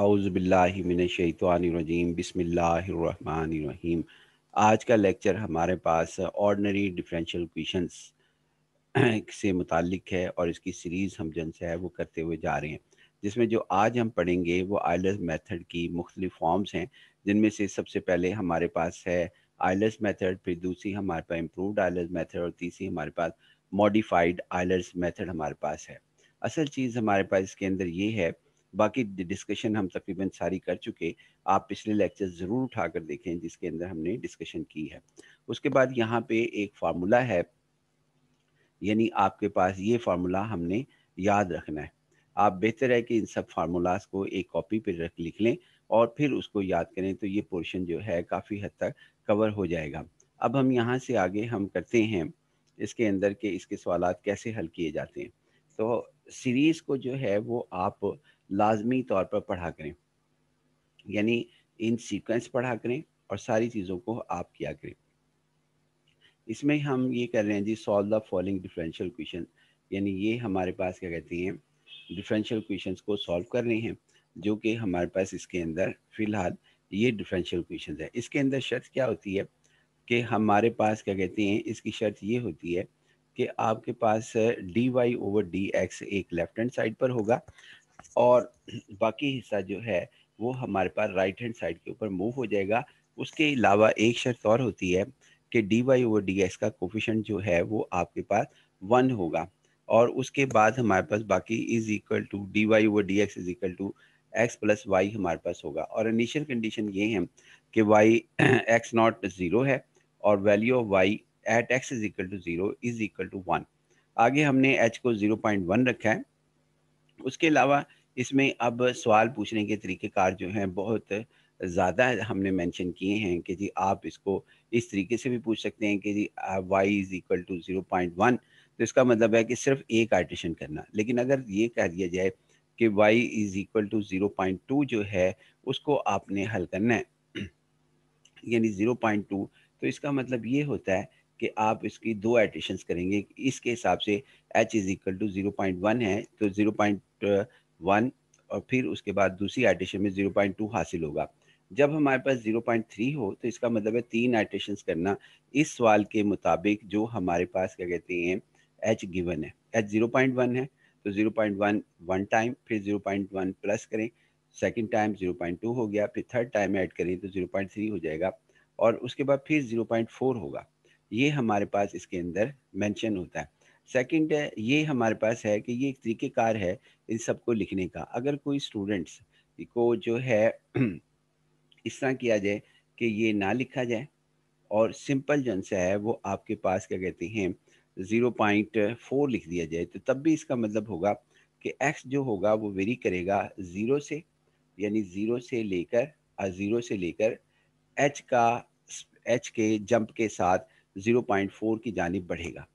आउज़बिल्लिमिनशैतवानरजीम बिसमीम आज का लेक्चर हमारे पास ऑर्डनरी डिफरेंशियल क्वेश्चंस से मुतलिक है और इसकी सीरीज़ हम जन से है वो करते हुए जा रहे हैं जिसमें जो आज हम पढ़ेंगे वो आयलस मेथड की मुख्तलिफ फॉर्म्स हैं जिनमें से सबसे पहले हमारे पास है आयलस मेथड फिर दूसरी हमारे पास इम्प्रूवड आयलस मेथड और तीसरी हमारे पास मॉडिफाइड आयलस मेथड हमारे पास है असल चीज़ हमारे पास इसके अंदर ये है बाकी डिस्कशन हम तकरीबन सारी कर चुके आप पिछले लेक्चर ज़रूर उठा कर देखें जिसके अंदर हमने डिस्कशन की है उसके बाद यहाँ पे एक फार्मूला है यानी आपके पास ये फार्मूला हमने याद रखना है आप बेहतर है कि इन सब फार्मूलाज को एक कॉपी पर रख लिख लें और फिर उसको याद करें तो ये पोर्शन जो है काफ़ी हद तक कवर हो जाएगा अब हम यहाँ से आगे हम करते हैं इसके अंदर के इसके सवाल कैसे हल किए जाते हैं तो सीरीज़ को जो है वो आप लाजमी तौर पर पढ़ा करें यानी इन सीक्वेंस पढ़ा करें और सारी चीज़ों को आप किया करें इसमें हम ये कर रहे हैं जी solve the following differential question यानी ये हमारे पास क्या कहते हैं डिफरेंशियल क्वेश्चंस को सॉल्व कर रहे हैं जो कि हमारे पास इसके अंदर फ़िलहाल ये डिफरेंशियल क्वेश्चंस है इसके अंदर शर्त क्या होती है कि हमारे पास क्या कहते हैं इसकी शर्त ये होती है कि आपके पास d y over d x एक लेफ्ट हैंड साइड पर होगा और बाकी हिस्सा जो है वो हमारे पास राइट हैंड साइड के ऊपर मूव हो जाएगा उसके अलावा एक शर्त और होती है कि d y over d s का कोफिशेंट जो है वो आपके पास वन होगा और उसके बाद हमारे पास बाकी is equal to d y over d x is equal to x plus y हमारे पास होगा और इनिशियल कंडीशन ये है कि वाई एक्स नॉट ज़ीरो है और value of y at x is equal to zero is equal to one आगे हमने एच को ज़ीरो पॉइंट वन रखा है उसके अलावा इसमें अब सवाल पूछने के तरीक़ेकार जो हैं बहुत ज़्यादा हमने मेंशन किए हैं कि जी आप इसको इस तरीके से भी पूछ सकते हैं कि जी y is equal to zero point one तो इसका मतलब है कि सिर्फ एक आर्टिशन करना लेकिन अगर ये कह दिया जाए कि y is equal to zero point two जो है उसको आपने हल करना है यानी ज़ीरो पॉइंट टू तो इसका मतलब ये होता है कि आप इसकी दो एडिशन करेंगे इसके हिसाब से h is equal to zero point one है तो ज़ीरो पॉइंट वन और फिर उसके बाद दूसरी एडिशन में ज़ीरो पॉइंट टू हासिल होगा जब हमारे पास ज़ीरो पॉइंट थ्री हो तो इसका मतलब है तीन एडिशन करना इस सवाल के मुताबिक जो हमारे पास क्या कहते हैं एच गिवन है एच ज़ीरो पॉइंट वन है तो zero point one one time फिर ज़ीरो पॉइंट वन प्लस करें second time zero point two हो गया फिर थर्ड टाइम ऐड करें तो ज़ीरो पॉइंट थ्री हो जाएगा और उसके बाद फिर ज़ीरो पॉइंट फोर होगा ये हमारे पास इसके अंदर मेंशन होता है सेकंड है ये हमारे पास है कि ये एक तरीक़ेकार है इन सबको लिखने का अगर कोई स्टूडेंट्स को जो है इस तरह किया जाए कि ये ना लिखा जाए और सिंपल जन है वो आपके पास क्या कहते हैं ज़ीरो पॉइंट फोर लिख दिया जाए तो तब भी इसका मतलब होगा कि एक्स जो होगा वो वेरी करेगा ज़ीरो से यानी ज़ीरो से लेकर ज़ीरो से लेकर एच का एच के जंप के साथ 0.4 की जानब बढ़ेगा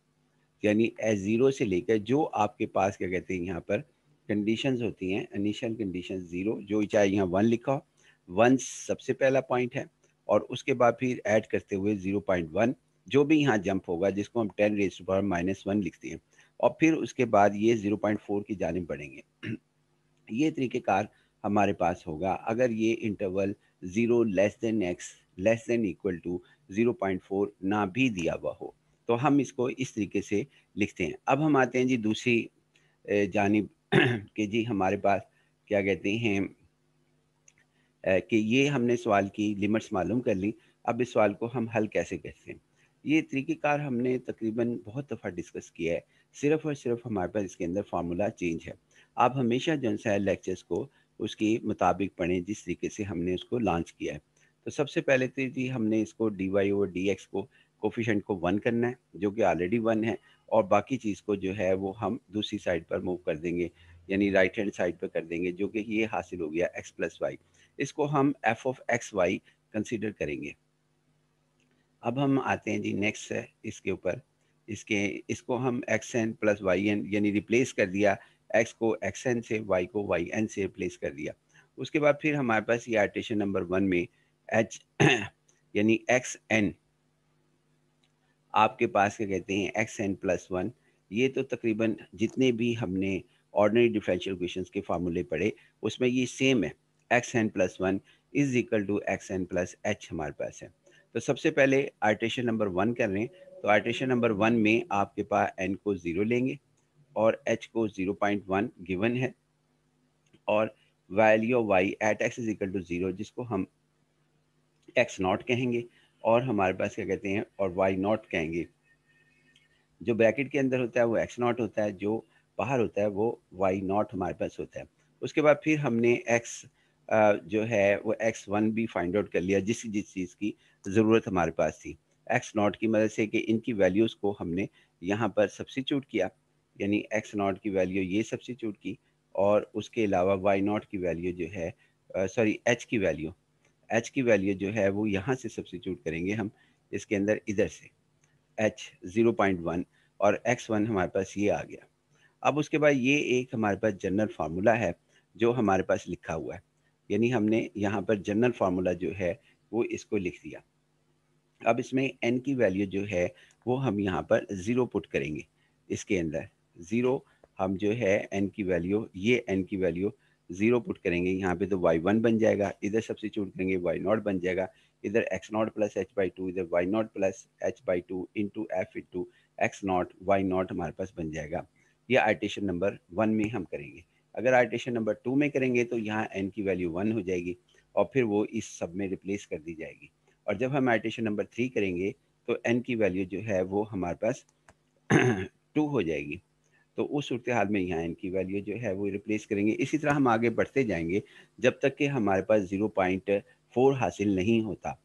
यानी एस ज़ीरो से लेकर जो आपके पास क्या कहते हैं यहाँ पर कंडीशंस होती हैं इनिशियल कंडीशन ज़ीरो जो चाहे यहाँ वन लिखा हो वन सबसे पहला पॉइंट है और उसके बाद फिर ऐड करते हुए ज़ीरो पॉइंट वन जो भी यहाँ जंप होगा जिसको हम टेन रेस पर माइनस वन लिखते हैं और फिर उसके बाद ये ज़ीरो पॉइंट फोर की जानब बढ़ेंगे ये तरीक़ेकार हमारे पास होगा अगर ये interval zero less than x less than equal to 0.4 ना भी दिया हुआ हो तो हम इसको इस तरीके से लिखते हैं अब हम आते हैं जी दूसरी जानब के जी हमारे पास क्या कहते हैं कि ये हमने सवाल की लिमिट्स मालूम कर ली अब इस सवाल को हम हल कैसे कहते हैं ये तरीक़ेकार हमने तकरीबन बहुत दफ़ा डिस्कस किया है सिर्फ और सिर्फ हमारे पास इसके अंदर फार्मूला चेंज है आप हमेशा जो है लेक्चर्स को उसके मुताबिक पढ़ें जिस तरीके से हमने उसको लॉन्च किया है तो सबसे पहले तो जी हमने इसको डी वाई और डी एक्स को कोफिशेंट को वन करना है जो कि ऑलरेडी वन है और बाकी चीज़ को जो है वो हम दूसरी साइड पर मूव कर देंगे यानी राइट हैंड साइड पर कर देंगे जो कि ये हासिल हो गया एक्स प्लस वाई इसको हम f of x y consider करेंगे अब हम आते हैं जी नेक्स्ट है इसके ऊपर इसके इसको हम x n plus y n यानी रिप्लेस कर दिया एक्स को एक्स एन से वाई को वाई एन से रिप्लेस कर दिया उसके बाद फिर हमारे पास ये आर्टेशन नंबर वन में एच यानी एक्स एन आपके पास क्या कहते हैं एक्स एन प्लस वन ये तो तकरीबन जितने भी हमने ऑर्डनरी डिफरेंशियल क्वेश्चन के फार्मूले पढ़े उसमें ये सेम है x n plus one is equal to x n plus h हमारे पास है तो सबसे पहले आर्टेशन नंबर वन कर रहे हैं तो आर्टेशन नंबर वन में आपके पास एन को ज़ीरो लेंगे और एच को ज़ीरो पॉइंट वन गिवन है और value y at x is equal to zero जिसको हम एक्स नॉट कहेंगे और हमारे पास क्या कहते हैं और वाई नॉट कहेंगे जो ब्रैकेट के अंदर होता है वो एक्स नॉट होता है जो बाहर होता है वो वाई नॉट हमारे पास होता है उसके बाद फिर हमने एक्स जो है वो एक्स वन भी फाइंड आउट कर लिया जिस जिस चीज़ की ज़रूरत हमारे पास थी एक्स नॉट की मदद से कि इनकी वैल्यूज़ को हमने यहाँ पर सब्सिट्यूट किया यानी एक्स नॉट की वैल्यू ये सब्सिट्यूट की और उसके अलावा वाई नॉट की वैल्यू जो है सॉरी एच की वैल्यू एच की वैल्यू जो है वो यहाँ से सब्सिट्यूट करेंगे हम इसके अंदर इधर से एच ज़ीरो पॉइंट वन और एक्स वन हमारे पास ये आ गया अब उसके बाद ये एक हमारे पास जनरल फार्मूला है जो हमारे पास लिखा हुआ है यानी हमने यहाँ पर जनरल फार्मूला जो है वो इसको लिख दिया अब इसमें एन की वैल्यू जो है वो हम यहाँ पर ज़ीरो पुट करेंगे इसके अंदर ज़ीरो हम जो है एन की वैल्यू ये एन की वैल्यू जीरो पुट करेंगे यहाँ पे तो वाई वन बन जाएगा इधर सबसे चूट करेंगे वाई नॉट बन जाएगा इधर x nought plus h by two इधर y nought plus h by two into f into x nought y nought हमारे पास बन जाएगा ये आर्टेशन नंबर वन में हम करेंगे अगर आर्टेशन नंबर टू में करेंगे तो यहाँ एन की वैल्यू वन हो जाएगी और फिर वो इस सब में रिप्लेस कर दी जाएगी और जब हम आर्टेशन नंबर थ्री करेंगे तो एन की वैल्यू जो है वो हमारे पास टू हो जाएगी तो उस सूरत हाल में यहाँ इनकी वैल्यू जो है वो रिप्लेस करेंगे इसी तरह हम आगे बढ़ते जाएंगे जब तक कि हमारे पास ज़ीरो पॉइंट फोर हासिल नहीं होता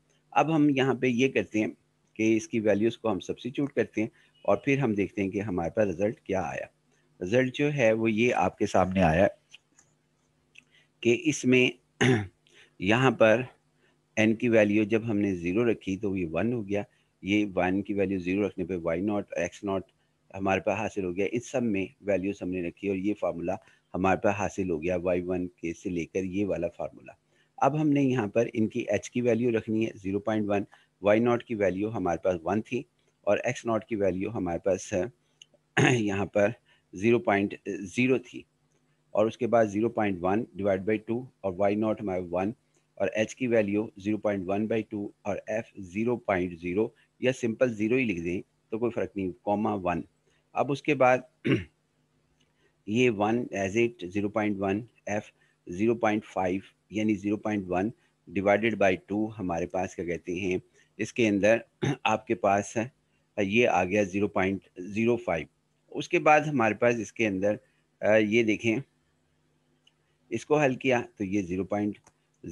अब हम यहाँ पे ये करते हैं कि इसकी वैल्यूज़ को हम सब्सिट्यूट करते हैं और फिर हम देखते हैं कि हमारे पास रिज़ल्ट क्या आया रिज़ल्ट जो है वो ये आपके सामने आया कि इसमें यहाँ पर एन की वैल्यू जब हमने ज़ीरो रखी तो ये वन हो गया ये वन की वैल्यू ज़ीरो रखने पे वाई नॉट एक्स नॉट हमारे पास हासिल हो गया इस सब में वैल्यूज हमने रखी और ये फार्मूला हमारे पास हासिल हो गया वाई वन के से लेकर ये वाला फार्मूला अब हमने यहाँ पर इनकी एच की वैल्यू रखनी है zero point one y nought की वैल्यू हमारे पास वन थी और एक्स नॉट की वैल्यू हमारे पास यहाँ पर ज़ीरो पॉइंट ज़ीरो थी और उसके बाद zero point one divide by two और वाई नॉट हमारे वन और एच की value zero point one by two और एफ ज़ीरो पॉइंट ज़ीरो या सिंपल ज़ीरो ही लिख दें तो कोई फ़र्क नहीं कॉमा वन अब उसके बाद ये one as it zero point one f zero point five यानी zero point one divided by two हमारे पास क्या कहते हैं इसके अंदर आपके पास है ये आ गया ज़ीरो पॉइंट ज़ीरो फाइव उसके बाद हमारे पास इसके अंदर ये देखें इसको हल किया तो ये ज़ीरो पॉइंट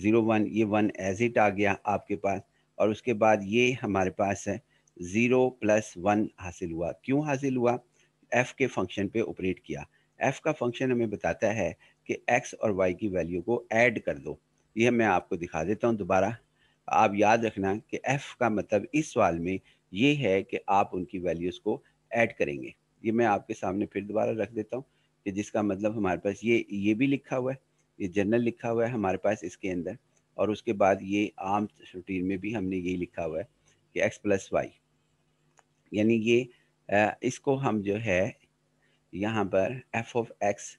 ज़ीरो वन ये वन एज इट आ गया आपके पास और उसके बाद ये हमारे पास है ज़ीरो प्लस वन हासिल हुआ क्यों हासिल हुआ एफ के फंक्शन पे ऑपरेट किया एफ का फंक्शन हमें बताता है कि एक्स और वाई की वैल्यू को ऐड कर दो यह मैं आपको दिखा देता हूँ दोबारा आप याद रखना कि एफ का मतलब इस सवाल में ये है कि आप उनकी वैल्यूज़ को ऐड करेंगे ये मैं आपके सामने फिर दोबारा रख देता हूँ कि जिसका मतलब हमारे पास ये ये भी लिखा हुआ है ये जर्नल लिखा हुआ है हमारे पास इसके अंदर और उसके बाद ये आम रूटीन में भी हमने यही लिखा हुआ है कि एक्स प्लस वाई यानी ये इसको हम जो है यहाँ पर एफ ऑफ एक्स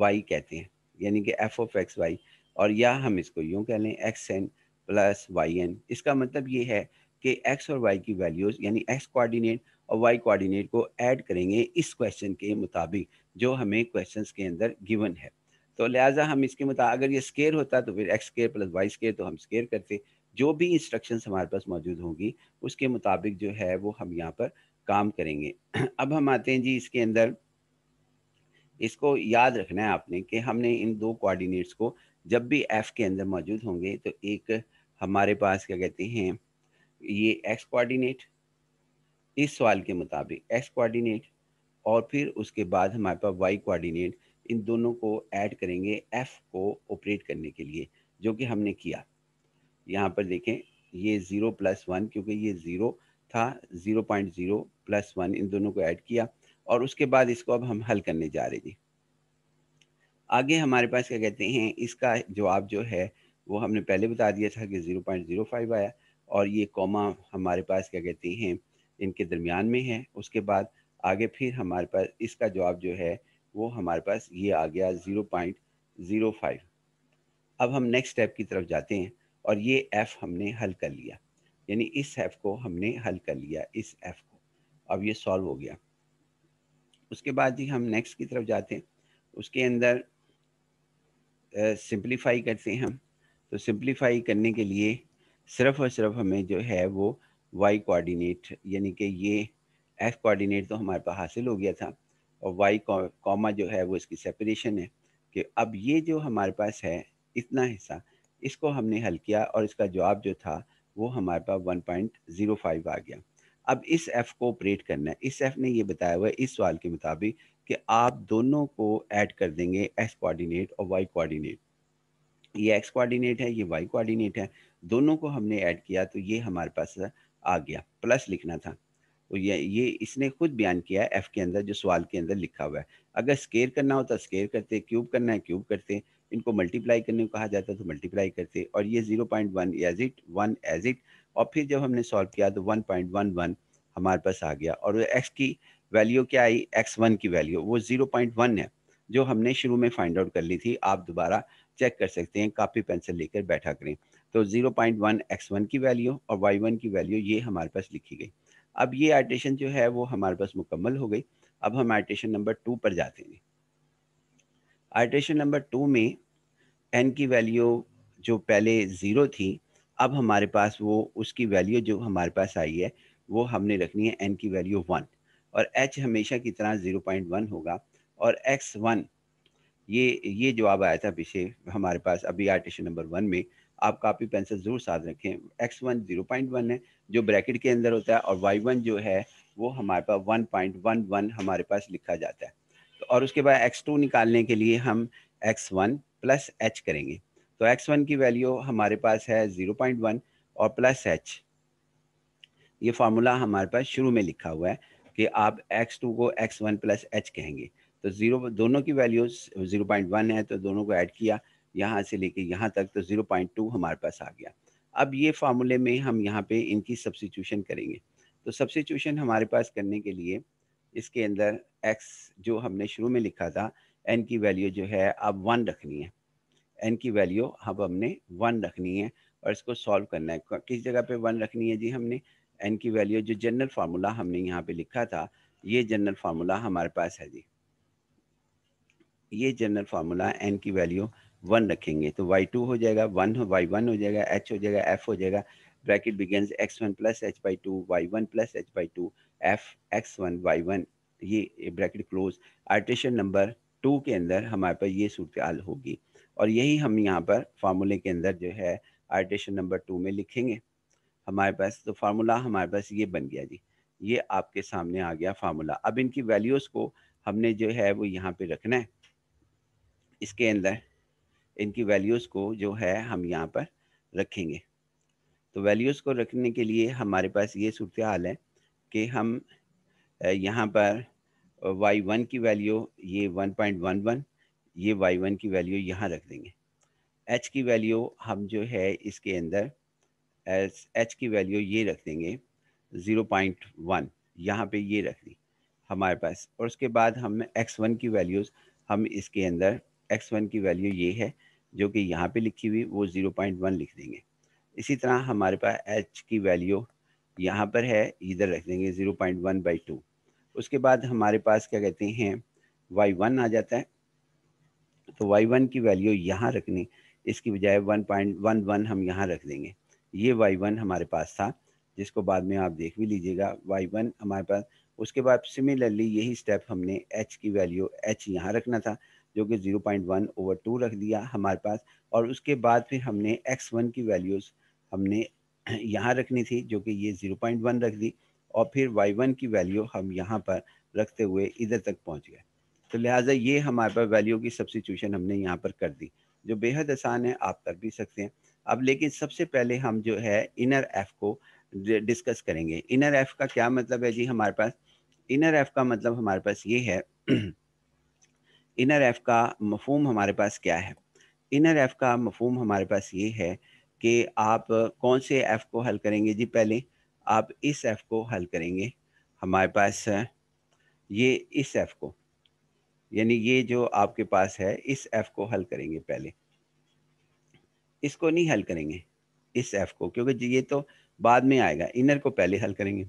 वाई कहते हैं यानी कि एफ ऑफ एक्स वाई और या हम इसको यूँ कह लें x n plus y n इसका मतलब ये है कि एक्स और वाई की वैल्यूज़ यानी एक्स कोऑर्डिनेट और वाई कोऑर्डिनेट को ऐड करेंगे इस क्वेश्चन के मुताबिक जो हमें क्वेश्चन के अंदर गिवन है तो लिहाजा हम इसके मुताबिक अगर ये स्केयर होता तो फिर x square plus y square तो हम स्केयर करते जो भी इंस्ट्रक्शंस हमारे पास मौजूद होंगी उसके मुताबिक जो है वो हम यहाँ पर काम करेंगे अब हम आते हैं जी इसके अंदर इसको याद रखना है आपने कि हमने इन दो कोऑर्डिनेट्स को जब भी एफ के अंदर मौजूद होंगे तो एक हमारे पास क्या कहते हैं ये एक्स कोऑर्डिनेट इस सवाल के मुताबिक एक्स कोऑर्डिनेट और फिर उसके बाद हमारे पास वाई कोऑर्डिनेट इन दोनों को ऐड करेंगे एफ को ऑपरेट करने के लिए जो कि हमने किया यहाँ पर देखें ये ज़ीरो प्लस वन क्योंकि ये ज़ीरो था zero point zero plus one इन दोनों को ऐड किया और उसके बाद इसको अब हम हल करने जा रहे जी आगे हमारे पास क्या कहते हैं इसका जवाब जो है वो हमने पहले बता दिया था कि ज़ीरो पॉइंट ज़ीरो फाइव आया और ये कॉमा हमारे पास क्या कहते हैं इनके दरमियान में है उसके बाद आगे फिर हमारे पास इसका जवाब जो है वो हमारे पास ये आ गया ज़ीरो पॉइंट ज़ीरो फाइव अब हम नेक्स्ट स्टेप की तरफ जाते हैं और ये एफ़ हमने हल कर लिया यानी इस एफ़ को हमने हल कर लिया इस एफ़ को अब ये सॉल्व हो गया उसके बाद जी हम नेक्स्ट की तरफ जाते हैं उसके अंदर सिंप्लीफाई करते हैं हम तो सिंप्लीफाई करने के लिए सिर्फ और सिर्फ हमें जो है वो वाई कोऑर्डिनेट यानी कि ये एफ कोऑर्डिनेट तो हमारे पास हासिल हो गया था और वाई कॉमा जो है वो इसकी सेपरेशन है कि अब ये जो हमारे पास है इतना हिस्सा इसको हमने हल किया और इसका जवाब जो था वो हमारे पास 1.05 आ गया अब इस एफ को ऑपरेट करना है इस एफ ने ये बताया हुआ है इस सवाल के मुताबिक कि आप दोनों को ऐड कर देंगे एक्स कोऑर्डिनेट और वाई कोऑर्डिनेट ये एक्स कोऑर्डिनेट है ये वाई कोऑर्डिनेट है दोनों को हमने ऐड किया तो ये हमारे पास आ गया प्लस लिखना था तो ये ये इसने खुद बयान किया है एफ के अंदर जो सवाल के अंदर लिखा हुआ है अगर स्केयर करना होता तो स्केयर करते क्यूब करना है क्यूब करते इनको मल्टीप्लाई करने को कहा जाता है तो मल्टीप्लाई करते और ये zero point one as it one as it और फिर जब हमने सॉल्व किया तो 1.11 हमारे पास आ गया और एक्स की वैल्यू क्या आई एक्स वन की वैल्यू वो 0.1 है जो हमने शुरू में फाइंड आउट कर ली थी आप दोबारा चेक कर सकते हैं कापी पेंसिल लेकर बैठा करें तो 0.1 वन की वैल्यू और वन की वैल्यू ये हमारे पास लिखी गई अब ये आर्टेशन जो है वो हमारे पास मुकम्मल हो गई अब हम आर्टेशन नंबर टू पर जाते हैं आर्टेशन नंबर टू में एन की वैल्यू जो पहले ज़ीरो थी अब हमारे पास वो उसकी वैल्यू जो हमारे पास आई है वो हमने रखनी है एन की वैल्यू वन और एच हमेशा की तरह ज़ीरो पॉइंट वन होगा और एक्स वन ये ये जवाब आया था पीछे हमारे पास अभी आर्टिशन नंबर वन में आप कापी पेंसिल ज़रूर साथ रखें x one zero point one है जो ब्रैकेट के अंदर होता है और वाई वन जो है वो हमारे पास वन पॉइंट वन वन हमारे पास लिखा जाता है तो और उसके बाद एक्स टू निकालने के लिए हम एक्स वन प्लस एच करेंगे तो एक्स वन की वैल्यू हमारे पास है ज़ीरो पॉइंट वन और प्लस एच ये फार्मूला हमारे पास शुरू में लिखा हुआ है कि आप एक्स टू को एक्स वन प्लस एच कहेंगे तो ज़ीरो दोनों की वैल्यू ज़ीरो पॉइंट वन है तो दोनों को ऐड किया यहाँ से लेके यहाँ तक तो ज़ीरो पॉइंट टू हमारे पास आ गया अब ये फार्मूले में हम यहाँ पे इनकी सब्सिट्यूशन करेंगे तो सब्सिट्यूशन हमारे पास करने के लिए इसके अंदर एक्स जो हमने शुरू में लिखा था एन की वैल्यू जो है अब वन रखनी है एन की वैल्यू अब हमने वन रखनी है और इसको सॉल्व करना है किस जगह पे वन रखनी है जी हमने एन की वैल्यू जो जनरल फार्मूला हमने यहाँ पे लिखा था ये जनरल फार्मूला हमारे पास है जी ये जनरल फार्मूला एन की वैल्यू वन रखेंगे तो वाई टू हो जाएगा वन वाई वन हो जाएगा एच हो जाएगा एफ हो जाएगा bracket begins x one plus h by two y one plus h by two f x one y one ये bracket close iteration number two के अंदर हमारे पास ये सूरत होगी और यही हम यहाँ पर फार्मूले के अंदर जो है आर्टेशन नंबर टू में लिखेंगे हमारे पास तो फार्मूला हमारे पास ये बन गया जी ये आपके सामने आ गया फार्मूला अब इनकी वैल्यूज़ को हमने जो है वो यहाँ पे रखना है इसके अंदर इनकी वैल्यूज़ को जो है हम यहाँ पर रखेंगे तो वैल्यूज़ को रखने के लिए हमारे पास ये सूरत हाल है कि हम यहाँ पर वाई वन की वैल्यू ये वन पॉइंट वन वन ये वाई वन की वैल्यू यहाँ रख देंगे एच की वैल्यू हम जो है इसके अंदर एस एच की वैल्यू ये रख देंगे ज़ीरो पॉइंट वन यहाँ पर ये रख दी हमारे पास और उसके बाद हम एक्स वन की वैल्यूज़ हम इसके अंदर एक्स वन की वैल्यू ये है जो कि यहाँ पे लिखी हुई वो ज़ीरो पॉइंट वन लिख देंगे इसी तरह हमारे पास एच की वैल्यू यहाँ पर है इधर रख देंगे zero point one by two उसके बाद हमारे पास क्या कहते हैं वाई वन आ जाता है तो वाई वन की वैल्यू यहाँ रखनी इसकी बजाय वन पॉइंट वन वन हम यहाँ रख देंगे ये वाई वन हमारे पास था जिसको बाद में आप देख भी लीजिएगा वाई वन हमारे पास उसके बाद सिमिलरली यही स्टेप हमने एच की वैल्यू एच यहाँ रखना था जो कि zero point one over two रख दिया हमारे पास और उसके बाद फिर हमने एक्स वन की वैल्यूज़ हमने यहाँ रखनी थी जो कि ये ज़ीरो पॉइंट वन रख दी और फिर वाई वन की वैल्यू हम यहाँ पर रखते हुए इधर तक पहुँच गए तो लिहाजा ये हमारे पास वैल्यू की सब्सिट्यूशन हमने यहाँ पर कर दी जो बेहद आसान है आप कर भी सकते हैं अब लेकिन सबसे पहले हम जो है इनर एफ को डिस्कस करेंगे इनर एफ का क्या मतलब है जी हमारे पास इनर एफ का मतलब हमारे पास ये है इनर एफ का मफहम हमारे पास क्या है इनर एफ का मफहम हमारे पास ये है कि आप कौन से एफ़ को हल करेंगे जी पहले आप इस एफ़ को हल करेंगे हमारे पास ये इस एफ़ को यानी ये जो आपके पास है इस एफ को हल करेंगे पहले इसको नहीं हल करेंगे इस एफ को क्योंकि ये तो बाद में आएगा इनर को पहले हल करेंगे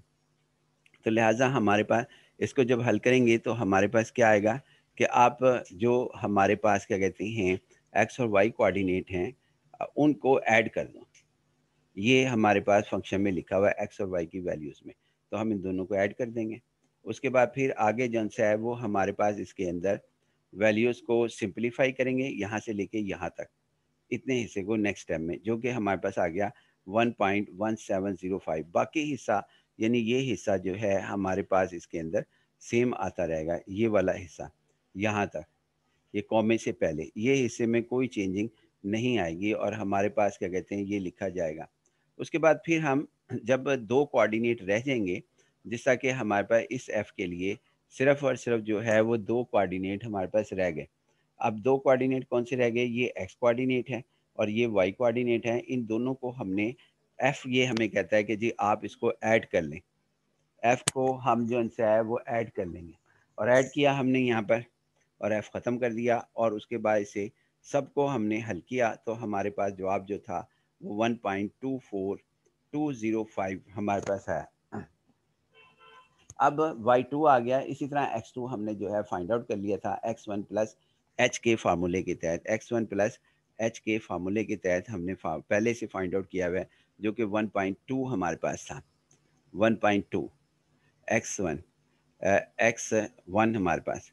तो लिहाजा हमारे पास इसको जब हल करेंगे तो हमारे पास क्या आएगा कि आप जो हमारे पास क्या कहते हैं एक्स और वाई कोऑर्डिनेट हैं उनको ऐड कर दो ये हमारे पास फंक्शन में लिखा हुआ है एक्स और वाई की वैल्यूज़ में तो हम इन दोनों को ऐड कर देंगे उसके बाद फिर आगे जन से है वो हमारे पास इसके अंदर वैल्यूज़ को सिंप्लीफाई करेंगे यहाँ से लेके यहाँ तक इतने हिस्से को नेक्स्ट टाइम में जो कि हमारे पास आ गया 1.1705 बाकी हिस्सा यानी ये हिस्सा जो है हमारे पास इसके अंदर सेम आता रहेगा ये वाला हिस्सा यहाँ तक ये कॉमे से पहले ये हिस्से में कोई चेंजिंग नहीं आएगी और हमारे पास क्या कहते हैं ये लिखा जाएगा उसके बाद फिर हम जब दो कोऑर्डिनेट रह जाएंगे जैसा कि हमारे पास इस एफ के लिए सिर्फ और सिर्फ जो है वो दो कोऑर्डिनेट हमारे पास रह गए अब दो कोऑर्डिनेट कौन से रह गए ये एक्स कोऑर्डिनेट है और ये वाई कोऑर्डिनेट है इन दोनों को हमने एफ ये हमें कहता है कि जी आप इसको ऐड कर लें एफ को हम जो उनसे है वो ऐड कर लेंगे और ऐड किया हमने यहाँ पर और एफ ख़त्म कर दिया और उसके बाद इसे सबको हमने हल किया तो हमारे पास जवाब जो था वो one point two four two zero five हमारे पास है अब y2 आ गया इसी तरह x2 हमने जो है फाइंड आउट कर लिया था x1 वन प्लस एच के फार्मूले के तहत x1 वन प्लस एच के फार्मूले के तहत हमने पहले से फाइंड आउट किया हुआ है जो कि 1.2 हमारे पास था 1.2 एक्स वन हमारे पास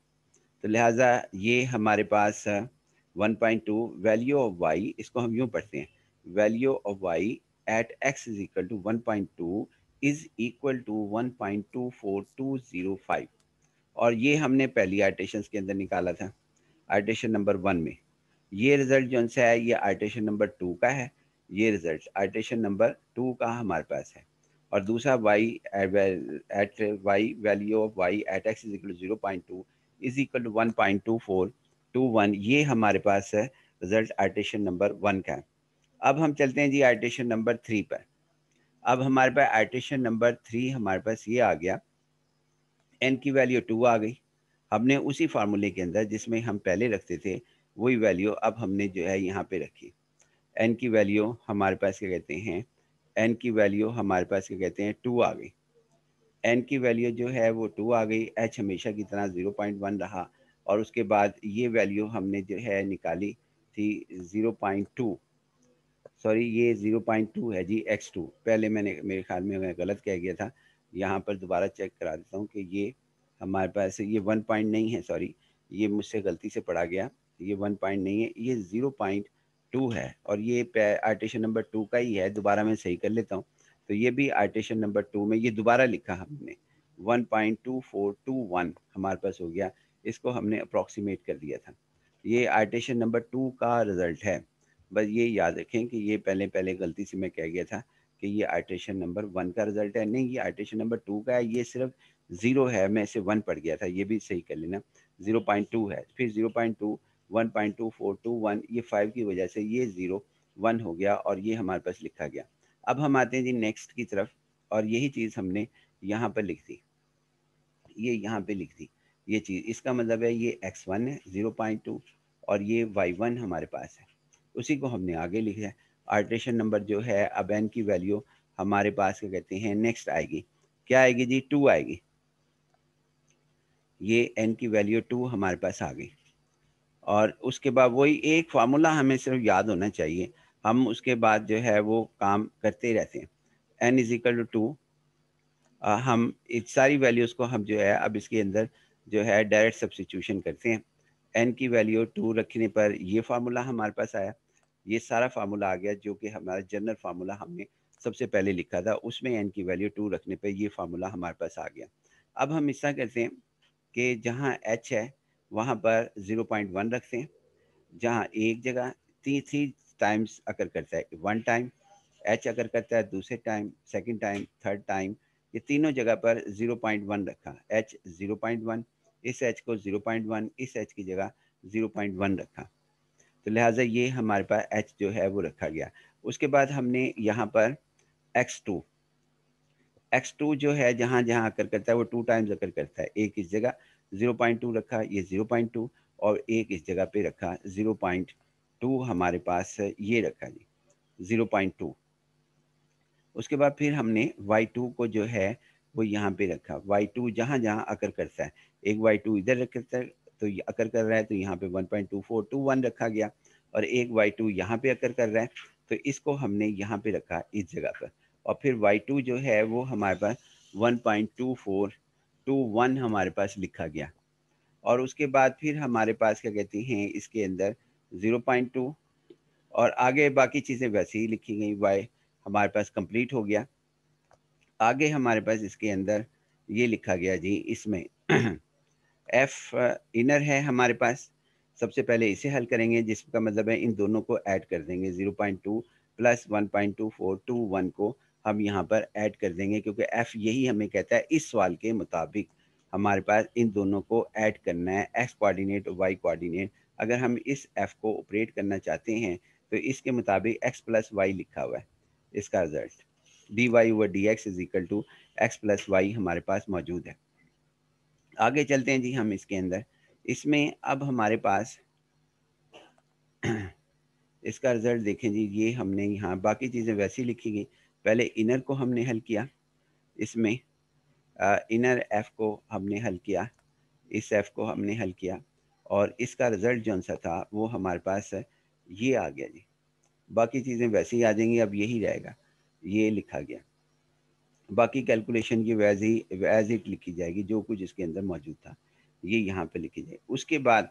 तो लिहाजा ये हमारे पास 1.2 वैल्यू ऑफ वाई इसको हम यूँ पढ़ते हैं value of y at x is equal to one point two is equal to one point two two four zero five और ये हमने पहली आर्टेशन के अंदर निकाला था आर्टेशन नंबर वन में ये रिजल्ट जो है ये आर्टेशन नंबर टू का है ये रिजल्ट आर्टेशन नंबर टू का हमारे पास है और दूसरा y at y value of y at x is equal to zero point two is equal to one point two four two one ये हमारे पास है रिजल्ट आर्टेशन नंबर वन का है अब हम चलते हैं जी आर्टेशन नंबर थ्री पर अब हमारे पास आइटेशन नंबर थ्री हमारे पास ये आ गया एन की वैल्यू टू आ गई हमने उसी फार्मूले के अंदर जिसमें हम पहले रखते थे वही वैल्यू अब हमने जो है यहाँ पे रखी एन की वैल्यू हमारे पास क्या कहते हैं एन की वैल्यू हमारे पास क्या कहते हैं टू आ गई एन की वैल्यू जो है वो टू आ गई एच हमेशा की तरह ज़ीरो पॉइंट वन रहा और उसके बाद ये वैल्यू हमने जो है निकाली थी ज़ीरो पॉइंट टू सॉरी ये ज़ीरो पॉइंट टू है जी एक्स टू पहले मैंने मेरे ख्याल में मैं गलत कह गया था यहाँ पर दोबारा चेक करा देता हूँ कि ये हमारे पास ये वन पॉइंट नहीं है सॉरी ये मुझसे गलती से पढ़ा गया ये वन पॉइंट नहीं है ये ज़ीरो पॉइंट टू है और ये आर्टेशन नंबर टू का ही है दोबारा मैं सही कर लेता हूँ तो ये भी आर्टेशन नंबर टू में ये दोबारा लिखा हमने one point two four two one हमारे पास हो गया इसको हमने अप्रोक्सीमेट कर दिया था ये आर्टेशन नंबर टू का रिज़ल्ट है बस ये याद रखें कि ये पहले पहले गलती से मैं कह गया था कि ये आइट्रेशन नंबर वन का रिजल्ट है नहीं ये आइट्रेशन नंबर टू का है ये सिर्फ ज़ीरो है मैं इसे वन पढ़ गया था ये भी सही कर लेना ज़ीरो पॉइंट टू है फिर zero point two one point two four two one ये फाइव की वजह से ये ज़ीरो वन हो गया और ये हमारे पास लिखा गया अब हम आते हैं जी नेक्स्ट की तरफ और यही चीज़ हमने यहाँ पर लिख दी ये यहाँ पर लिख दी ये चीज़ इसका मतलब है ये एक्स वन है ज़ीरो पॉइंट टू और ये वाई वन हमारे पास है उसी को हमने आगे लिखा है आर्ट्रेशन नंबर जो है अब एन की वैल्यू हमारे पास क्या कहते हैं नेक्स्ट आएगी क्या आएगी जी टू आएगी ये एन की वैल्यू टू हमारे पास आ गई और उसके बाद वही एक फार्मूला हमें सिर्फ याद होना चाहिए हम उसके बाद जो है वो काम करते रहते हैं n is equal to two हम इस सारी वैल्यूज़ को हम जो है अब इसके अंदर जो है डायरेक्ट सब्सिट्यूशन करते हैं एन की वैल्यू टू रखने पर ये फार्मूला हमारे पास आया ये सारा फार्मूला आ गया जो कि हमारा जनरल फार्मूला हमने सबसे पहले लिखा था उसमें एन की वैल्यू टू रखने पर ये फार्मूला हमारे पास आ गया अब हम इस करते हैं कि जहाँ एच है वहाँ पर ज़ीरो पॉइंट वन रखते हैं जहाँ एक जगह थ्री थ्री टाइम्स अगर करता है वन टाइम एच अगर करता है दूसरे time second time third time ये तीनों जगह पर जीरो पॉइंट वन रखा एच जीरो पॉइंट वन इस एच को जीरो पॉइंट वन इस एच की जगह जीरो पॉइंट वन रखा तो लिहाजा ये हमारे पास एच जो है वो रखा गया उसके बाद हमने यहाँ पर एक्स टू एक्स टू जो है जहाँ जहाँ अकर करता है वो टू टाइम्स अकर करता है एक इस जगह ज़ीरो पॉइंट टू रखा ये ज़ीरो पॉइंट टू और एक इस जगह पे रखा ज़ीरो पॉइंट टू हमारे पास ये रखा जी ज़ीरो पॉइंट टू उसके बाद फिर हमने वाई टू को जो है वो यहाँ पे रखा वाई टू जहाँ जहाँ अकर करता है एक वाई टू इधर करता है तो अकर कर रहा है तो यहाँ पे 1.2421 रखा गया और एक वाई टू यहाँ पे अकर कर रहा है तो इसको हमने यहाँ पे रखा इस जगह पर और फिर वाई टू जो है वो हमारे पास 1.2421 हमारे पास लिखा गया और उसके बाद फिर हमारे पास क्या कहते हैं इसके अंदर 0.2 और आगे बाकी चीज़ें वैसे ही लिखी गई वाई हमारे पास कंप्लीट हो गया आगे हमारे पास इसके अंदर ये लिखा गया जी इसमें एफ इनर uh, है हमारे पास सबसे पहले इसे हल करेंगे जिसका मतलब है इन दोनों को ऐड कर देंगे zero point two plus one point two four two one को हम यहाँ पर ऐड कर देंगे क्योंकि एफ़ यही हमें कहता है इस सवाल के मुताबिक हमारे पास इन दोनों को ऐड करना है एक्स कोऑर्डिनेट वाई कोऑर्डिनेट अगर हम इस एफ़ को ऑपरेट करना चाहते हैं तो इसके मुताबिक एक्स प्लस वाई लिखा हुआ है इसका result d y over d x is equal to x plus y हमारे पास मौजूद है आगे चलते हैं जी हम इसके अंदर इसमें अब हमारे पास इसका रिज़ल्ट देखें जी ये हमने यहाँ बाकी चीज़ें वैसी लिखी गई पहले इनर को हमने हल किया इसमें इनर एफ़ को हमने हल किया इस एफ़ को हमने हल किया और इसका रिज़ल्ट जो सा था वो हमारे पास ये आ गया जी बाकी चीज़ें वैसे ही आ जाएंगी अब यही रहेगा ये लिखा गया बाकी कैलकुलेशन की वैज ही वैज इट लिखी जाएगी जो कुछ इसके अंदर मौजूद था ये यहाँ पे लिखी जाएगी उसके बाद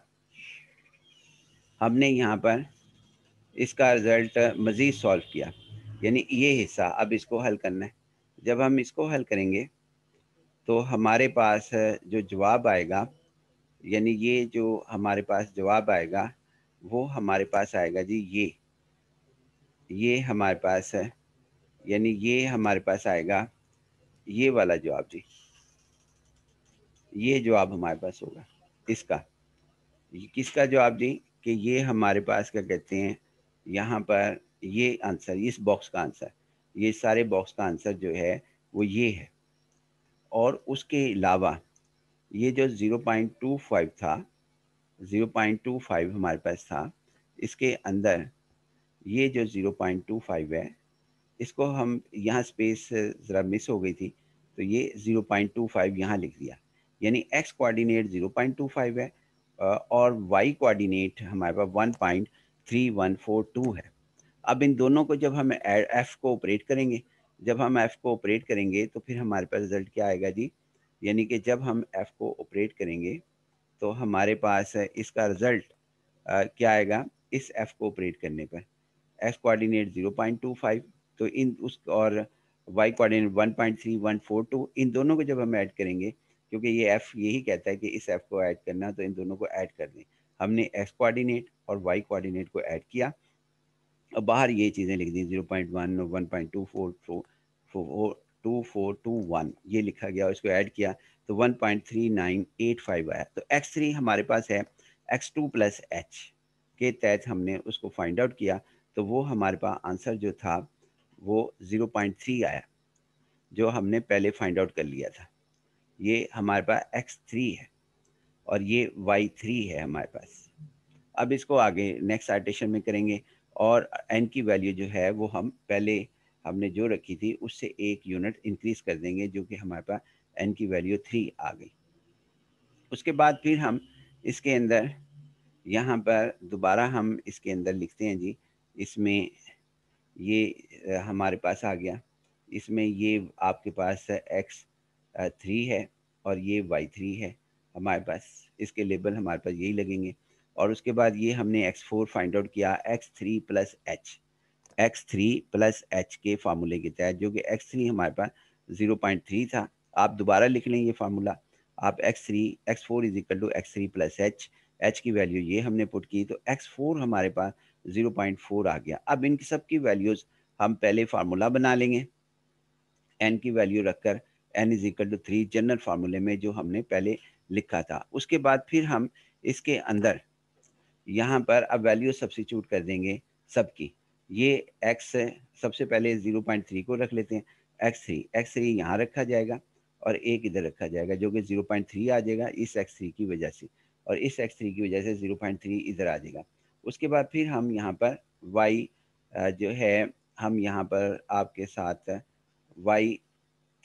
हमने यहाँ पर इसका रिज़ल्ट मज़ीद सॉल्व किया यानी ये हिस्सा अब इसको हल करना है जब हम इसको हल करेंगे तो हमारे पास जो जवाब आएगा यानी ये जो हमारे पास जवाब आएगा वो हमारे पास आएगा जी ये ये हमारे पास है यानी ये हमारे पास आएगा ये वाला जवाब जी ये जवाब हमारे पास होगा इसका किसका जवाब जी कि ये हमारे पास क्या कहते हैं यहाँ पर ये आंसर इस बॉक्स का आंसर ये सारे बॉक्स का आंसर जो है वो ये है और उसके अलावा ये जो 0.25 था 0.25 हमारे पास था इसके अंदर ये जो 0.25 है इसको हम यहाँ स्पेस ज़रा मिस हो गई थी तो ये 0.25 पॉइंट टू फाइव यहाँ लिख दिया यानी एक्स कोऑर्डिनेट 0.25 है और वाई कोऑर्डिनेट हमारे पास 1.3142 है अब इन दोनों को जब हम एफ को ऑपरेट करेंगे जब हम एफ को ऑपरेट करेंगे तो फिर हमारे पास रिजल्ट क्या आएगा जी यानी कि जब हम एफ को ऑपरेट करेंगे तो हमारे पास इसका रिजल्ट क्या आएगा इस एफ को ऑपरेट करने पर एक्स कोऑर्डिनेट 0.25 तो इन उस और y coordinate one point three one four two इन दोनों को जब हम ऐड करेंगे क्योंकि ये एफ़ यही कहता है कि इस एफ़ को ऐड करना तो इन दोनों को ऐड कर दें हमने एक्स कोऑर्डिनेट और वाई कोऑर्डिनेट को ऐड किया और बाहर ये चीज़ें लिख दी zero point one one point two four two four two four two one ये लिखा गया और इसको ऐड किया तो one point three nine eight five आया तो एक्स थ्री हमारे पास है एक्स टू प्लस एच के तहत हमने उसको फाइंड आउट किया तो वो हमारे पास आंसर जो था वो 0.3 आया जो हमने पहले फाइंड आउट कर लिया था ये हमारे पास एक्स थ्री है और ये वाई थ्री है हमारे पास अब इसको आगे नेक्स्ट आर्टेशन में करेंगे और एन की वैल्यू जो है वो हम पहले हमने जो रखी थी उससे एक यूनिट इंक्रीज कर देंगे जो कि हमारे पास एन की वैल्यू थ्री आ गई उसके बाद फिर हम इसके अंदर यहाँ पर दोबारा हम इसके अंदर लिखते हैं जी इसमें ये हमारे पास आ गया इसमें ये आपके पास एक्स थ्री है और ये वाई थ्री है हमारे पास इसके लेबल हमारे पास यही लगेंगे और उसके बाद ये हमने एक्स फोर फाइंड आउट किया x three plus h x three plus h के फार्मूले के तहत जो कि एक्स थ्री हमारे पास ज़ीरो पॉइंट थ्री था आप दोबारा लिख लें ये फार्मूला आप x three x four is equal to x three plus h h की वैल्यू ये हमने पुट की तो एक्स फोर हमारे पास 0.4 आ गया अब इन सब की वैल्यूज हम पहले फार्मूला बना लेंगे एन की वैल्यू रखकर n is equal to three general फार्मूले में जो हमने पहले लिखा था उसके बाद फिर हम इसके अंदर यहाँ पर अब वैल्यू सब्सिट्यूट कर देंगे सबकी ये एक्स सबसे पहले 0.3 को रख लेते हैं एक्स थ्री एक्स थ्री यहाँ रखा जाएगा और एक इधर रखा जाएगा जो कि 0.3 आ जाएगा इस एक्स थ्री की वजह से और इस एक्स थ्री की वजह से 0.3 इधर आ जाएगा उसके बाद फिर हम यहाँ पर वाई जो है हम यहाँ पर आपके साथ वाई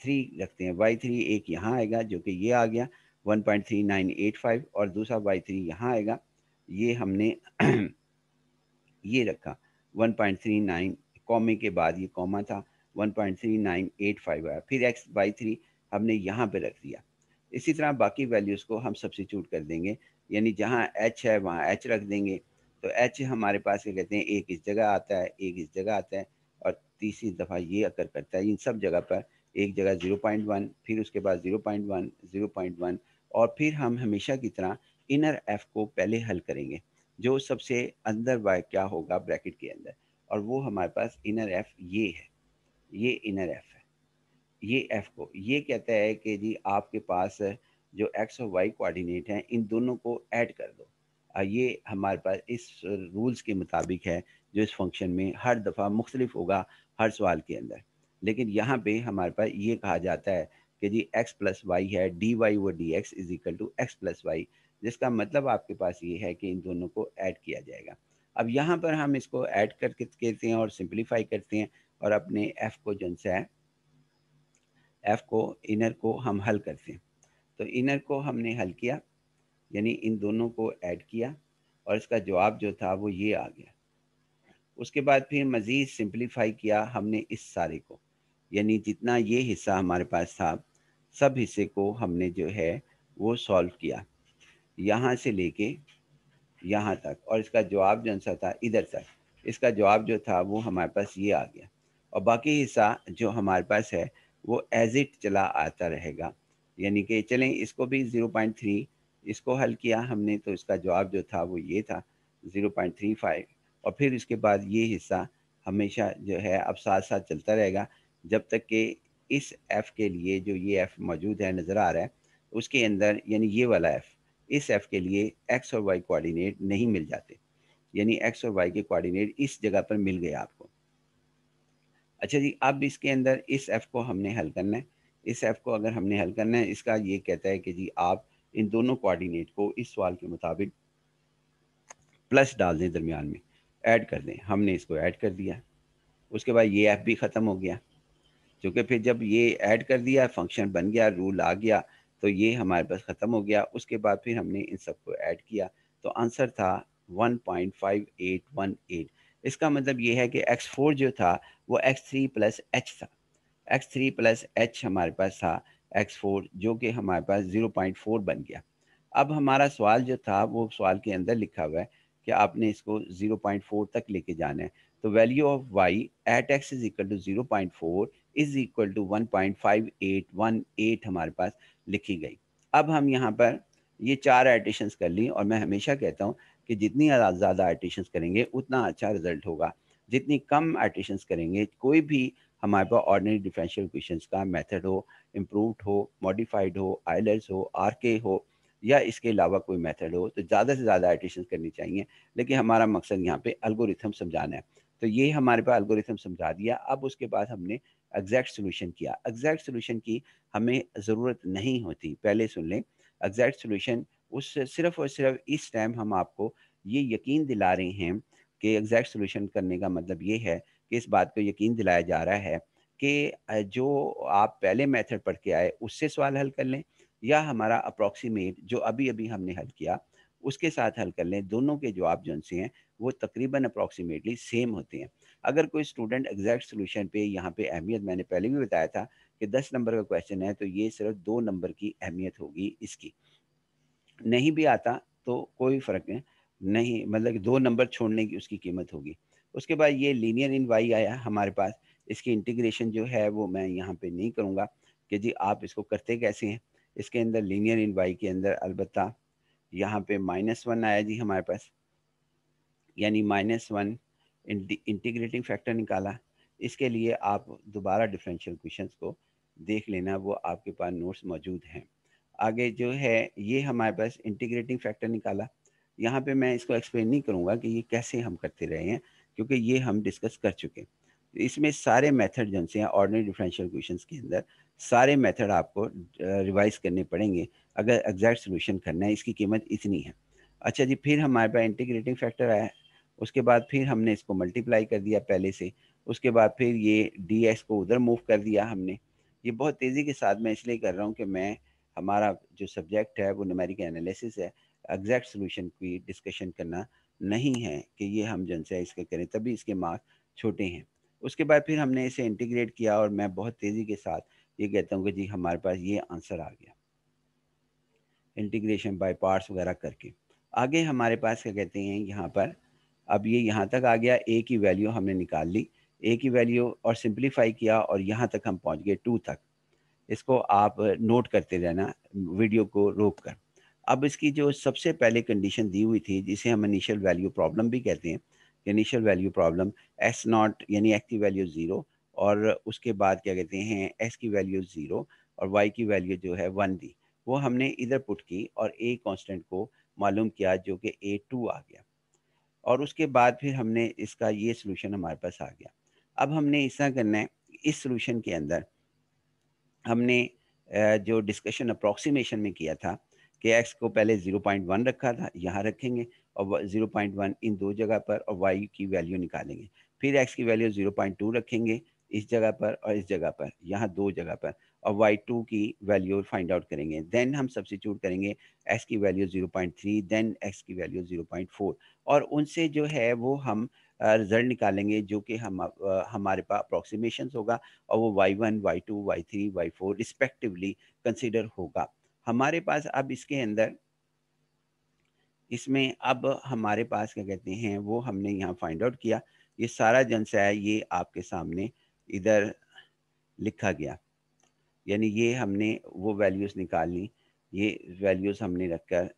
थ्री रखते हैं वाई थ्री एक यहाँ आएगा जो कि ये आ गया one point three nine eight five और दूसरा वाई थ्री यहाँ आएगा ये हमने ये रखा वन पॉइंट थ्री नाइन कॉमे के बाद ये कॉमा था one point three nine eight five आया फिर एक्स वाई थ्री हमने यहाँ पे रख दिया इसी तरह बाकी वैल्यूज़ को हम सब्सिट्यूट कर देंगे यानी जहाँ एच है वहाँ एच रख देंगे तो एच हमारे पास ये कहते हैं एक इस जगह आता है एक इस जगह आता है और तीसरी दफ़ा ये अकर करता है इन सब जगह पर एक जगह ज़ीरो पॉइंट वन फिर उसके बाद zero point one zero point one और फिर हम हमेशा की तरह इनर एफ को पहले हल करेंगे जो सबसे अंदर वाय क्या होगा ब्रैकेट के अंदर और वो हमारे पास इनर एफ ये है ये इनर एफ है ये एफ को ये कहता है कि जी आपके पास जो एक्स और वाई कोऑर्डिनेट हैं इन दोनों को ऐड कर दो ये हमारे पास इस रूल्स के मुताबिक है जो इस फंक्शन में हर दफ़ा मुख्तलिफ होगा हर सवाल के अंदर लेकिन यहाँ पे हमारे पास ये कहा जाता है कि जी x प्लस वाई है डी वाई व d x is equal to x plus y जिसका मतलब आपके पास ये है कि इन दोनों को ऐड किया जाएगा अब यहाँ पर हम इसको ऐड करके कहते हैं और सिंप्लीफाई करते हैं और अपने एफ़ को जो है एफ़ को इनर को हम हल करते हैं तो इनर को हमने हल किया यानी इन दोनों को ऐड किया और इसका जवाब जो था वो ये आ गया उसके बाद फिर मज़ीद सिंप्लीफाई किया हमने इस सारे को यानी जितना ये हिस्सा हमारे पास था सब हिस्से को हमने जो है वो सॉल्व किया यहाँ से लेके यहाँ तक और इसका जवाब जो सा था इधर तक इसका जवाब जो था वो हमारे पास ये आ गया और बाकी हिस्सा जो हमारे पास है वो एज इट चला आता रहेगा यानी कि चलें इसको भी ज़ीरो पॉइंट थ्री इसको हल किया हमने तो इसका जवाब जो था वो ये था 0.35 और फिर इसके बाद ये हिस्सा हमेशा जो है अब साथ साथ चलता रहेगा जब तक कि इस एफ़ के लिए जो ये एफ़ मौजूद है नज़र आ रहा है उसके अंदर यानी ये वाला एफ़ इस एफ़ के लिए एक्स और वाई कोऑर्डिनेट नहीं मिल जाते यानी एक्स और वाई के कोऑर्डिनेट इस जगह पर मिल गए आपको अच्छा जी अब इसके अंदर इस एफ़ को हमने हल करना है इस एफ़ को अगर हमने हल करना है इसका ये कहता है कि जी आप इन दोनों कोऑर्डिनेट को इस सवाल के मुताबिक प्लस डाल दें दरमियान में ऐड कर दें हमने इसको ऐड कर दिया उसके बाद ये एफ भी ख़त्म हो गया क्योंकि फिर जब ये ऐड कर दिया फंक्शन बन गया रूल आ गया तो ये हमारे पास ख़त्म हो गया उसके बाद फिर हमने इन सबको ऐड किया तो आंसर था 1.5818 इसका मतलब ये है कि x4 जो था वो x3 प्लस एच था x3 प्लस एच हमारे पास था एक्स फोर जो कि हमारे पास ज़ीरो पॉइंट फोर बन गया अब हमारा सवाल जो था वो सवाल के अंदर लिखा हुआ है कि आपने इसको ज़ीरो पॉइंट फोर तक लेके जाना है तो value of y at x is equal to zero point four is equal to one point five eight one eight हमारे पास लिखी गई अब हम यहाँ पर ये चार आर्टिशंस कर ली और मैं हमेशा कहता हूँ कि जितनी ज़्यादा आर्टिशंस करेंगे उतना अच्छा रिजल्ट होगा जितनी कम आर्टिशंस करेंगे कोई भी हमारे पास ऑर्डनरी डिफरेंशियल क्वेश्चंस का मेथड हो इम्प्रूवड हो मॉडिफाइड हो आइलर्स हो आर के हो या इसके अलावा कोई मेथड हो तो ज़्यादा से ज़्यादा आइटेशन करनी चाहिए लेकिन हमारा मकसद यहाँ पे अल्गोरिथम समझाना है तो ये हमारे पास अल्गोरिथम समझा दिया अब उसके बाद हमने एग्जैक्ट सोल्यूशन किया एग्जैक्ट सोल्यूशन की हमें ज़रूरत नहीं होती पहले सुन लें एग्जैक्ट सोल्यूशन उस सिर्फ और सिर्फ इस टाइम हम आपको ये यकीन दिला रहे हैं कि एग्जैक्ट सोल्यूशन करने का मतलब ये है कि इस बात को यकीन दिलाया जा रहा है कि जो आप पहले मेथड पढ़ के आए उससे सवाल हल कर लें या हमारा अप्रोक्सीमेट जो अभी अभी हमने हल किया उसके साथ हल कर लें दोनों के जवाब जो से हैं वो तकरीबन अप्रोक्सीमेटली सेम होते हैं अगर कोई स्टूडेंट एग्जैक्ट सोल्यूशन पे यहाँ पे अहमियत मैंने पहले भी बताया था कि दस नंबर का क्वेश्चन है तो ये सिर्फ दो नंबर की अहमियत होगी इसकी नहीं भी आता तो कोई फ़र्क नहीं नहीं मतलब कि दो नंबर छोड़ने की उसकी कीमत होगी उसके बाद ये लीनियर इन वाई आया हमारे पास इसकी इंटीग्रेशन जो है वो मैं यहाँ पे नहीं करूँगा कि जी आप इसको करते कैसे हैं इसके अंदर लीनियर इन वाई के अंदर अलबत् यहाँ पे माइनस वन आया जी हमारे पास यानी माइनस वन इंटीग्रेटिंग फैक्टर निकाला इसके लिए आप दोबारा डिफरेंशियल क्वेश्चन को देख लेना वो आपके पास नोट्स मौजूद हैं आगे जो है ये हमारे पास इंटीग्रेटिंग फैक्टर निकाला यहाँ पे मैं इसको एक्सप्लेन नहीं करूँगा कि ये कैसे हम करते रहे हैं क्योंकि ये हम डिस्कस कर चुके हैं इसमें सारे मेथड जो हैं ऑर्डनरी डिफरेंशियल क्वेश्चन के अंदर सारे मेथड आपको रिवाइज करने पड़ेंगे अगर एग्जैक्ट सोल्यूशन करना है इसकी कीमत इतनी है अच्छा जी फिर हमारे पास इंटीग्रेटिंग फैक्टर आया उसके बाद फिर हमने इसको मल्टीप्लाई कर दिया पहले से उसके बाद फिर ये डी एस को उधर मूव कर दिया हमने ये बहुत तेज़ी के साथ मैं इसलिए कर रहा हूँ कि मैं हमारा जो सब्जेक्ट है वो नमेरिक एनालिसिस है एग्जैक्ट सोल्यूशन की डिस्कशन करना नहीं है कि ये हम जनसया इसके करें तभी इसके मार्क्स छोटे हैं उसके बाद फिर हमने इसे इंटीग्रेट किया और मैं बहुत तेज़ी के साथ ये कहता हूँ कि जी हमारे पास ये आंसर आ गया इंटीग्रेशन बाय पार्ट्स वगैरह करके आगे हमारे पास क्या कहते हैं यहाँ पर अब ये यहाँ तक आ गया ए की वैल्यू हमने निकाल ली ए की वैल्यू और सिंप्लीफाई किया और यहाँ तक हम पहुँच गए टू तक इसको आप नोट करते रहना वीडियो को रोक कर अब इसकी जो सबसे पहले कंडीशन दी हुई थी जिसे हम इनिशियल वैल्यू प्रॉब्लम भी कहते हैं initial value problem s nought यानी एक्स की वैल्यू ज़ीरो और उसके बाद क्या कहते हैं एस की वैल्यू ज़ीरो और वाई की वैल्यू जो है वन दी वो हमने इधर पुट की और ए कांस्टेंट को मालूम किया जो कि ए टू आ गया और उसके बाद फिर हमने इसका ये सोल्यूशन हमारे पास आ गया अब हमने ऐसा करना है इस सोल्यूशन के अंदर हमने जो डिस्कशन अप्रॉक्सीमेशन में किया था के एक्स को पहले 0.1 रखा था यहाँ रखेंगे और 0.1 इन दो जगह पर और वाई की वैल्यू निकालेंगे फिर एक्स की वैल्यू 0.2 रखेंगे इस जगह पर और इस जगह पर यहाँ दो जगह पर और वाई टू की वैल्यू फाइंड आउट करेंगे देन हम सब्सिट्यूट करेंगे एक्स की वैल्यू थ्री देन एक्स की वैल्यू फोर और उनसे जो है वो हम रिजल्ट निकालेंगे जो कि हम हमारे पास अप्रॉक्सीमेशन होगा और वो y one y two y three y four respectively consider होगा हमारे पास अब इसके अंदर इसमें अब हमारे पास क्या कहते हैं वो हमने यहाँ फाइंड आउट किया ये सारा जनसा है ये आपके सामने इधर लिखा गया यानी ये हमने वो वैल्यूज़ निकाल ली ये वैल्यूज़ हमने रखकर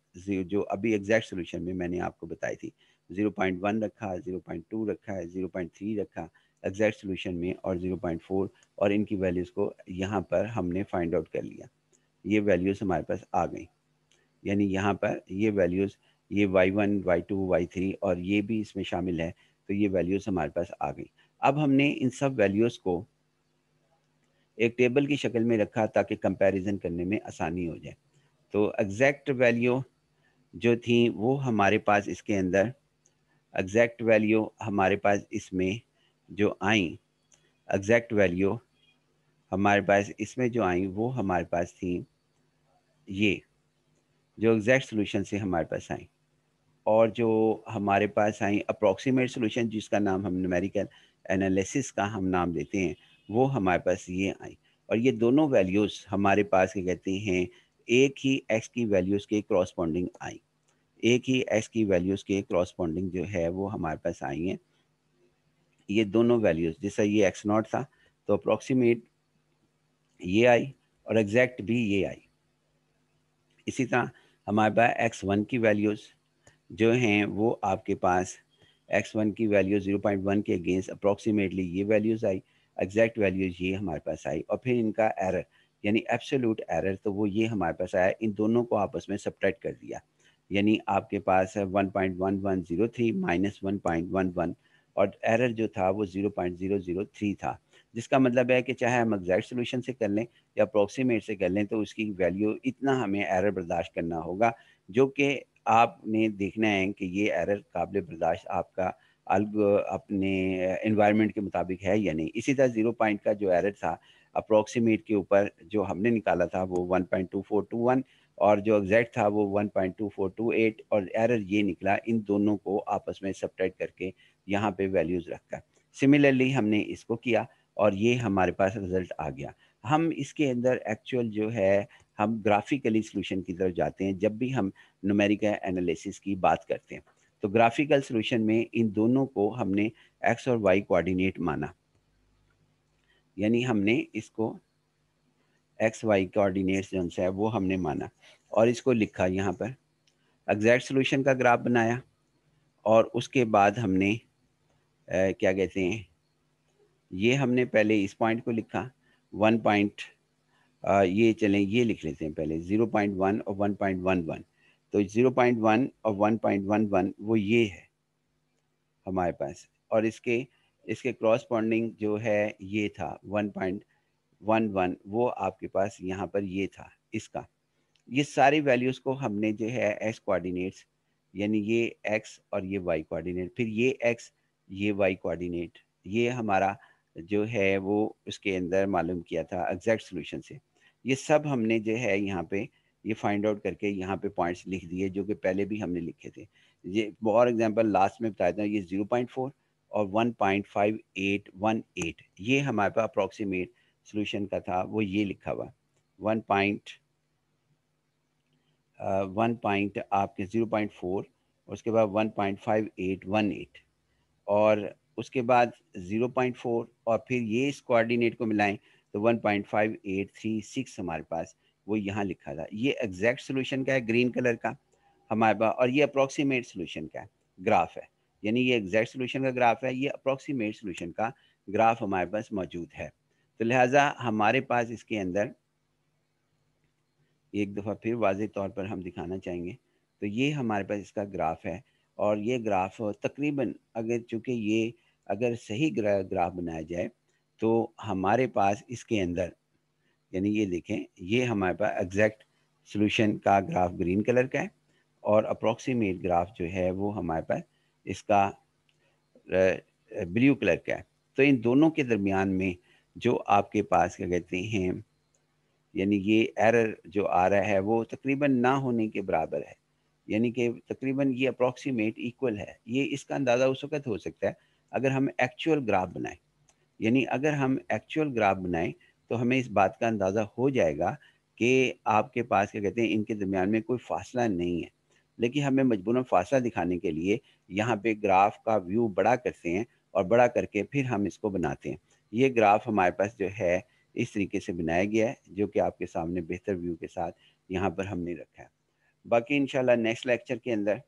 जो अभी एग्जैक्ट सोल्यूशन में मैंने आपको बताई थी 0.1 रखा 0.2 रखा है 0.3 रखा एग्जैक्ट सोल्यूशन में और 0.4 और इनकी वैल्यूज़ को यहाँ पर हमने फाइंड आउट कर लिया ये वैल्यूज़ हमारे पास आ गई यानी यहाँ पर ये वैल्यूज़ ये y one y two y three और ये भी इसमें शामिल है तो ये वैल्यूज़ हमारे पास आ गई अब हमने इन सब वैल्यूज़ को एक टेबल की शक्ल में रखा ताकि कंपैरिजन करने में आसानी हो जाए तो एग्जैक्ट वैल्यू जो थी वो हमारे पास इसके अंदर एग्जैक्ट वैल्यू हमारे पास इसमें जो आई एग्जैक्ट वैल्यू हमारे पास इसमें जो आई वो हमारे पास थी ये जो एग्जैक्ट सोल्यूशन से हमारे पास आई और जो हमारे पास आई अप्रोक्सीमेट सोल्यूशन जिसका नाम हम नमेरिकल एनालिसिस का हम नाम देते हैं वो हमारे पास ये आई और ये दोनों वैल्यूज़ हमारे पास के कहते हैं एक ही एक्स की वैल्यूज़ के क्रॉसपॉन्डिंग आई एक ही एक्स की वैल्यूज़ के क्रॉसपॉन्डिंग जो है वो हमारे पास आई हैं ये दोनों वैल्यूज़ जैसा ये एक्स नॉट था तो अप्रोक्सीमेट ये आई और एग्जैक्ट भी ये आई इसी तरह हमारे पास एक्स वन की वैल्यूज़ जो हैं वो आपके पास एक्स वन की वैल्यू ज़ीरो पॉइंट वन के अगेंस्ट अप्रॉक्सीमेटली ये वैल्यूज़ आई एग्जैक्ट वैल्यूज़ ये हमारे पास आई और फिर इनका एरर यानी एब्सोल्यूट एरर तो वो ये हमारे पास आया इन दोनों को आपस में सब्ट्रैक्ट कर दिया यानी आपके पास है one point one one zero three minus one point one one और एरर जो था वो zero point zero zero three था जिसका मतलब है कि चाहे हम एग्जैक्ट सोल्यूशन से कर लें या अप्रोक्सीमेट से कर लें तो उसकी वैल्यू इतना हमें एरर बर्दाश्त करना होगा जो कि आपने देखना है कि ये एरर काबिल बर्दाश्त आपका अलग अपने इन्वायरमेंट के मुताबिक है या नहीं इसी तरह ज़ीरो पॉइंट का जो एरर था अप्रोक्सीमेट के ऊपर जो हमने निकाला था वो one point two two four one और जो एग्जैक्ट था वो one point two two four eight और एरर ये निकला इन दोनों को आपस में सब्ट्रैक्ट करके यहाँ पे वैल्यूज़ रखकर सिमिलरली हमने इसको किया और ये हमारे पास रिजल्ट आ गया हम इसके अंदर एक्चुअल जो है हम ग्राफिकली सोल्यूशन की तरफ जाते हैं जब भी हम नुमेरिकल एनालिसिस की बात करते हैं तो ग्राफिकल सोल्यूशन में इन दोनों को हमने एक्स और वाई कोऑर्डिनेट माना यानी हमने इसको एक्स वाई कोऑर्डिनेट्स जो है वो हमने माना और इसको लिखा यहाँ पर एग्जैक्ट सोल्यूशन का ग्राफ बनाया और उसके बाद हमने ए, क्या कहते हैं ये हमने पहले इस पॉइंट को लिखा वन पॉइंट ये चलें ये लिख लेते हैं पहले ज़ीरो पॉइंट वन और वन पॉइंट वन वन तो ज़ीरो पॉइंट वन और वन पॉइंट वन वन वो ये है हमारे पास और इसके इसके क्रॉसपॉन्डिंग जो है ये था वन पॉइंट वन वन वो आपके पास यहाँ पर ये था इसका ये सारी वैल्यूज़ को हमने जो है एक्स कोऑर्डिनेट्स यानी ये एक्स और ये वाई कोऑर्डिनेट फिर ये एक्स ये वाई कोऑर्डिनेट ये हमारा जो है वो उसके अंदर मालूम किया था एग्जैक्ट सोल्यूशन से ये सब हमने जो है यहाँ पे ये फाइंड आउट करके यहाँ पे पॉइंट्स लिख दिए जो कि पहले भी हमने लिखे थे ये फॉर एग्जांपल लास्ट में बताया था ये ज़ीरो पॉइंट फोर और one point five eight one eight ये हमारे पास अप्रॉक्सीमेट सोल्यूशन का था वो ये लिखा हुआ वन पॉइंट वन पॉइंट आपके ज़ीरो पॉइंट फोर उसके बाद one point five eight one eight और उसके बाद 0.4 और फिर ये इस कोऑर्डिनेट को मिलाएं तो 1.5836 हमारे पास वो यहाँ लिखा था ये एग्जैक्ट सोल्यूशन का है ग्रीन कलर का हमारे पास और ये अप्रोक्सीमेट सोल्यूशन का ग्राफ है यानी ये एग्जैक्ट सोल्यूशन का ग्राफ है ये अप्रोक्सीमेट सोल्यूशन का ग्राफ हमारे पास मौजूद है तो लिहाजा हमारे पास इसके अंदर एक दफ़ा फिर वाज तौर पर हम दिखाना चाहेंगे तो ये हमारे पास इसका ग्राफ है और ये ग्राफ तकरीबन अगर चूँकि ये अगर सही ग्राफ बनाया जाए तो हमारे पास इसके अंदर यानी ये देखें ये हमारे पास एग्जैक्ट सोल्यूशन का ग्राफ ग्रीन कलर का है और अप्रोक्सीमेट ग्राफ जो है वो हमारे पास इसका ब्लू कलर का है तो इन दोनों के दरमियान में जो आपके पास क्या कहते हैं यानी ये एरर जो आ रहा है वो तकरीबन ना होने के बराबर है यानी कि तकरीबन ये अप्रोक्सीमेट इक्वल है ये इसका अंदाज़ा उस वक्त हो सकता है अगर हम एक्चुअल ग्राफ बनाएं यानी अगर हम एक्चुअल ग्राफ बनाएं तो हमें इस बात का अंदाज़ा हो जाएगा कि आपके पास क्या कहते हैं इनके दरमियान में कोई फासला नहीं है लेकिन हमें मजबूरन फासला दिखाने के लिए यहाँ पे ग्राफ का व्यू बड़ा करते हैं और बड़ा करके फिर हम इसको बनाते हैं ये ग्राफ हमारे पास जो है इस तरीके से बनाया गया है जो कि आपके सामने बेहतर व्यू के साथ यहाँ पर हमने रखा है बाकी इन नेक्स्ट लेक्चर के अंदर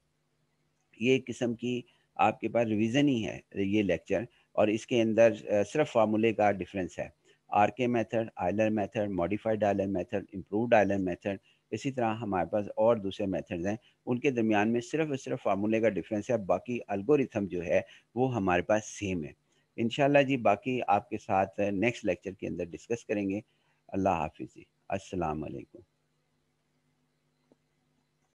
ये किस्म की आपके पास रिवीजन ही है ये लेक्चर और इसके अंदर सिर्फ फार्मूले का डिफरेंस है R K method Euler method modified Euler method improved Euler method इसी तरह हमारे पास और दूसरे मेथड्स हैं उनके दरमियान में सिर्फ और सिर्फ फार्मूले का डिफरेंस है बाकी अल्गोरिथम जो है वो हमारे पास सेम है इन जी बाकी आपके साथ नेक्स्ट लेक्चर के अंदर डिस्कस करेंगे अल्लाह हाफिज़ जी असलकम